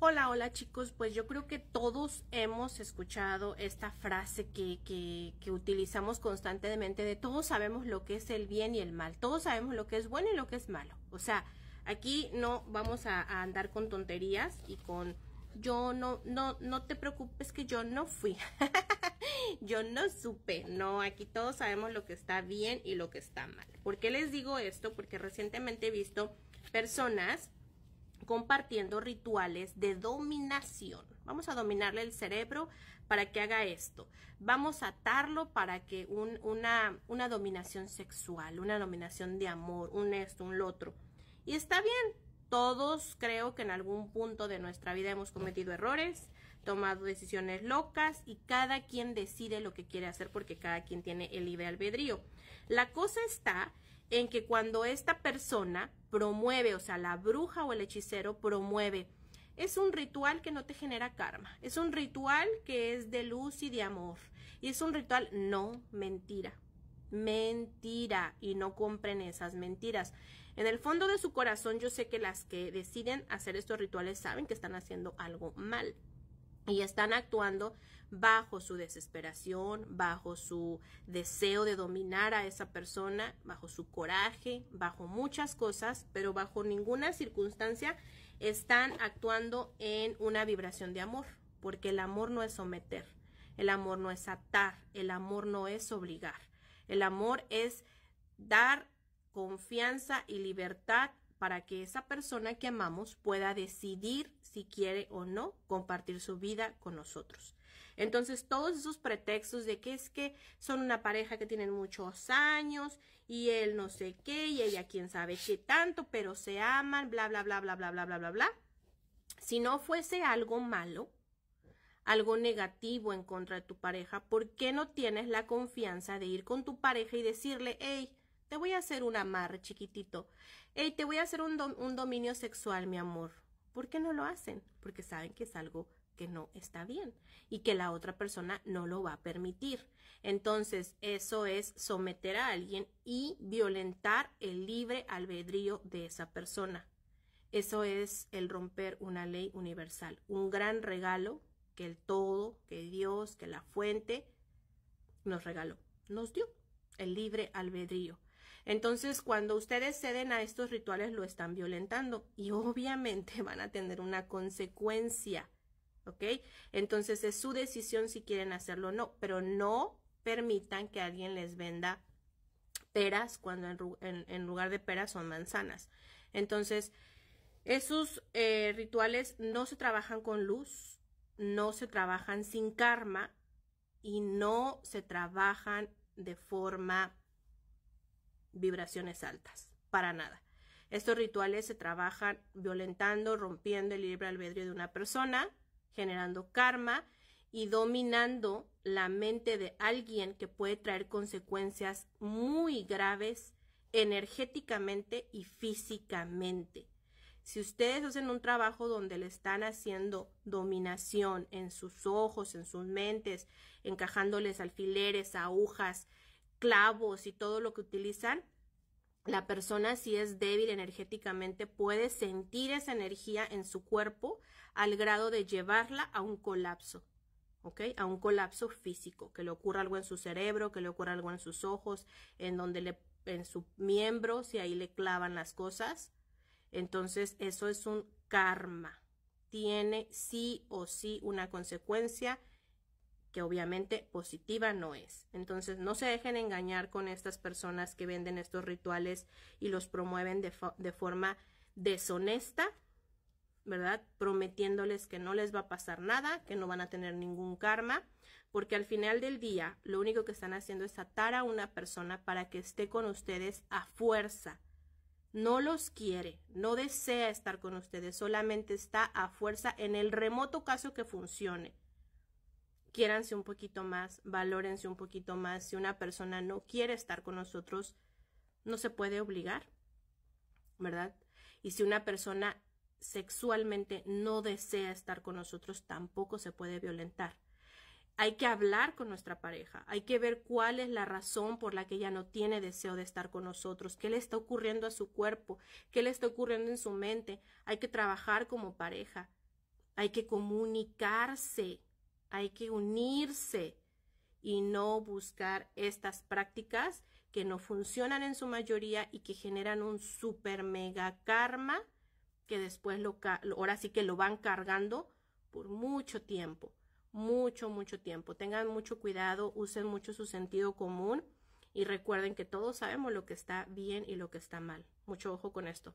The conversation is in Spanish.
Hola, hola chicos, pues yo creo que todos hemos escuchado esta frase que, utilizamos constantemente de todos sabemos lo que es el bien y el mal, todos sabemos lo que es bueno y lo que es malo. O sea, aquí no vamos a, a andar con tonterías y con yo no, no, no te preocupes que yo no fui, yo no supe, no, aquí todos sabemos lo que está bien y lo que está mal. ¿Por qué les digo esto? Porque recientemente he visto personas compartiendo rituales de dominación. Vamos a dominarle el cerebro para que haga esto. Vamos a atarlo para que una, una dominación sexual, una dominación de amor, un esto, un lo otro. Y está bien, todos creo que en algún punto de nuestra vida hemos cometido errores, tomado decisiones locas y cada quien decide lo que quiere hacer porque cada quien tiene el libre albedrío. La cosa está en que cuando esta persona promueve, o sea, la bruja o el hechicero promueve, es un ritual que no te genera karma, es un ritual que es de luz y de amor, y es un ritual no mentira, mentira, y no compren esas mentiras. En el fondo de su corazón yo sé que las que deciden hacer estos rituales saben que están haciendo algo mal y están actuando bajo su desesperación, bajo su deseo de dominar a esa persona, bajo su coraje, bajo muchas cosas, pero bajo ninguna circunstancia están actuando en una vibración de amor, porque el amor no es someter, el amor no es atar, el amor no es obligar, el amor es dar confianza y libertad para que esa persona que amamos pueda decidir si quiere o no compartir su vida con nosotros. Entonces, todos esos pretextos de que es que son una pareja que tienen muchos años y él no sé qué y ella quién sabe qué tanto, pero se aman, bla, bla, bla, bla, bla, bla, bla, bla, bla. Si no fuese algo malo, algo negativo en contra de tu pareja, ¿por qué no tienes la confianza de ir con tu pareja y decirle, hey, te voy a hacer un amarre chiquitito. Hey, te voy a hacer un, un dominio sexual, mi amor. ¿Por qué no lo hacen? Porque saben que es algo que no está bien y que la otra persona no lo va a permitir. Entonces, eso es someter a alguien y violentar el libre albedrío de esa persona. Eso es el romper una ley universal, un gran regalo que el todo, que Dios, que la fuente nos regaló, nos dio el libre albedrío. Entonces, cuando ustedes ceden a estos rituales, lo están violentando y obviamente van a tener una consecuencia, ¿ok? Entonces, es su decisión si quieren hacerlo o no, pero no permitan que alguien les venda peras cuando en, lugar de peras son manzanas. Entonces, esos eh, rituales no se trabajan con luz, no se trabajan sin karma y no se trabajan de forma vibraciones altas, para nada. Estos rituales se trabajan violentando, rompiendo el libre albedrío de una persona, generando karma y dominando la mente de alguien que puede traer consecuencias muy graves energéticamente y físicamente. Si ustedes hacen un trabajo donde le están haciendo dominación en sus ojos, en sus mentes, encajándoles alfileres, agujas, clavos y todo lo que utilizan, la persona si es débil energéticamente puede sentir esa energía en su cuerpo al grado de llevarla a un colapso, ¿ok? A un colapso físico, que le ocurra algo en su cerebro, que le ocurra algo en sus ojos, en donde le, en su miembro, si ahí le clavan las cosas. Entonces eso es un karma. Tiene sí o sí una consecuencia obviamente positiva no es. Entonces no se dejen engañar con estas personas que venden estos rituales y los promueven de, de forma deshonesta, ¿verdad? Prometiéndoles que no les va a pasar nada, que no van a tener ningún karma, porque al final del día lo único que están haciendo es atar a una persona para que esté con ustedes a fuerza. No los quiere, no desea estar con ustedes, solamente está a fuerza en el remoto caso que funcione quiéranse un poquito más, valórense un poquito más. Si una persona no quiere estar con nosotros, no se puede obligar, ¿verdad? Y si una persona sexualmente no desea estar con nosotros, tampoco se puede violentar. Hay que hablar con nuestra pareja, hay que ver cuál es la razón por la que ella no tiene deseo de estar con nosotros, qué le está ocurriendo a su cuerpo, qué le está ocurriendo en su mente. Hay que trabajar como pareja, hay que comunicarse, hay que unirse y no buscar estas prácticas que no funcionan en su mayoría y que generan un super mega karma que después lo, ahora sí que lo van cargando por mucho tiempo, mucho, mucho tiempo. Tengan mucho cuidado, usen mucho su sentido común y recuerden que todos sabemos lo que está bien y lo que está mal. Mucho ojo con esto.